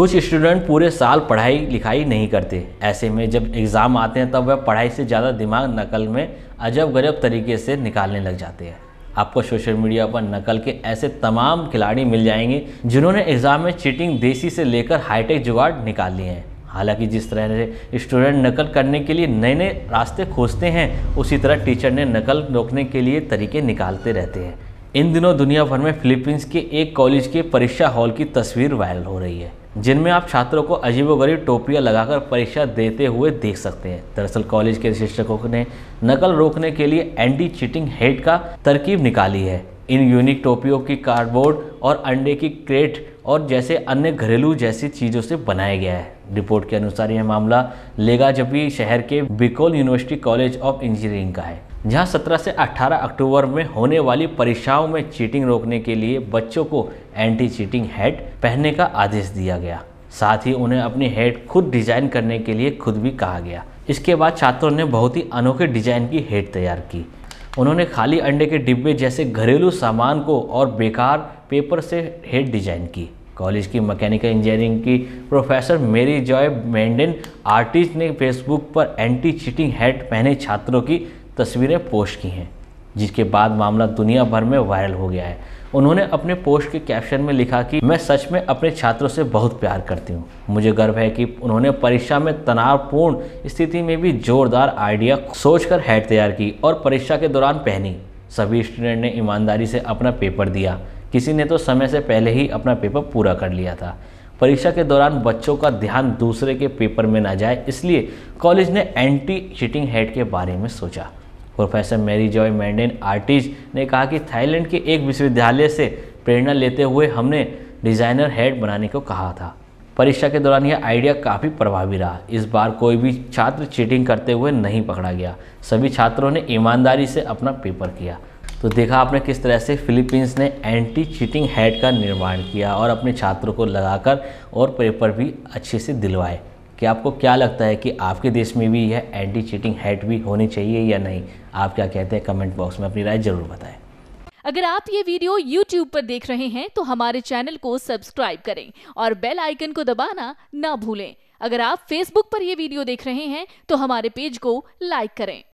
कुछ स्टूडेंट पूरे साल पढ़ाई लिखाई नहीं करते ऐसे में जब एग्ज़ाम आते हैं तब वह पढ़ाई से ज़्यादा दिमाग नकल में अजब गजब तरीके से निकालने लग जाते हैं आपको सोशल मीडिया पर नकल के ऐसे तमाम खिलाड़ी मिल जाएंगे जिन्होंने एग्ज़ाम में चीटिंग देसी से लेकर हाईटेक जुगाड़ निकाल लिए हैं हालांकि जिस तरह से स्टूडेंट नकल करने के लिए नए नए रास्ते खोजते हैं उसी तरह टीचर ने नकल रोकने के लिए तरीके निकालते रहते हैं इन दिनों दुनिया भर में फिलीपींस के एक कॉलेज के परीक्षा हॉल की तस्वीर वायरल हो रही है जिनमें आप छात्रों को अजीबोगरीब टोपियां लगाकर परीक्षा देते हुए देख सकते हैं दरअसल कॉलेज के शिक्षकों ने नकल रोकने के लिए एंटी चीटिंग हेड का तरकीब निकाली है इन यूनिक टोपियों की कार्डबोर्ड और अंडे की क्रेट और जैसे अन्य घरेलू जैसी चीज़ों से बनाया गया है रिपोर्ट के अनुसार यह मामला लेगा जबी शहर के Bicol university college of engineering का है जहां 17 से 18 अक्टूबर में होने वाली परीक्षाओं में चीटिंग रोकने के लिए बच्चों को एंटी चीटिंग हेड पहनने का आदेश दिया गया साथ ही उन्हें अपनी हेड खुद डिजाइन करने के लिए खुद भी कहा गया इसके बाद छात्रों ने बहुत ही अनोखे डिजाइन की हेड तैयार की उन्होंने खाली अंडे के डिब्बे जैसे घरेलू सामान को और बेकार पेपर से हेड डिजाइन की कॉलेज की मैकेनिकल इंजीनियरिंग की professor Mary Joy Mendane artist ने फेसबुक पर एंटी चीटिंग हेड पहने छात्रों की तस्वीरें पोस्ट की हैं जिसके बाद मामला दुनिया भर में वायरल हो गया है उन्होंने अपने पोस्ट के कैप्शन में लिखा कि मैं सच में अपने छात्रों से बहुत प्यार करती हूँ मुझे गर्व है कि उन्होंने परीक्षा में तनावपूर्ण स्थिति में भी जोरदार आइडिया सोचकर हैट तैयार की और परीक्षा के दौरान पहनी सभी स्टूडेंट ने ईमानदारी से अपना पेपर दिया किसी ने तो समय से पहले ही अपना पेपर पूरा कर लिया था परीक्षा के दौरान बच्चों का ध्यान दूसरे के पेपर में ना जाए इसलिए कॉलेज ने एंटी चीटिंग हेड के बारे में सोचा professor Mary Joy Mandane Ortiz ने कहा कि थाईलैंड के एक विश्वविद्यालय से प्रेरणा लेते हुए हमने डिज़ाइनर हेड बनाने को कहा था परीक्षा के दौरान यह आइडिया काफ़ी प्रभावी रहा इस बार कोई भी छात्र चीटिंग करते हुए नहीं पकड़ा गया सभी छात्रों ने ईमानदारी से अपना पेपर किया तो देखा आपने किस तरह से फिलीपींस ने एंटी चीटिंग हेड का निर्माण किया और अपने छात्रों को लगाकर और पेपर भी अच्छे से दिलवाए कि आपको क्या लगता है कि आपके देश में भी यह एंटी चीटिंग हेड भी होनी चाहिए या नहीं आप क्या कहते हैं कमेंट बॉक्स में अपनी राय जरूर बताएं अगर आप ये वीडियो YouTube पर देख रहे हैं तो हमारे चैनल को सब्सक्राइब करें और बेल आइकन को दबाना ना भूलें अगर आप Facebook पर यह वीडियो देख रहे हैं तो हमारे पेज को लाइक करें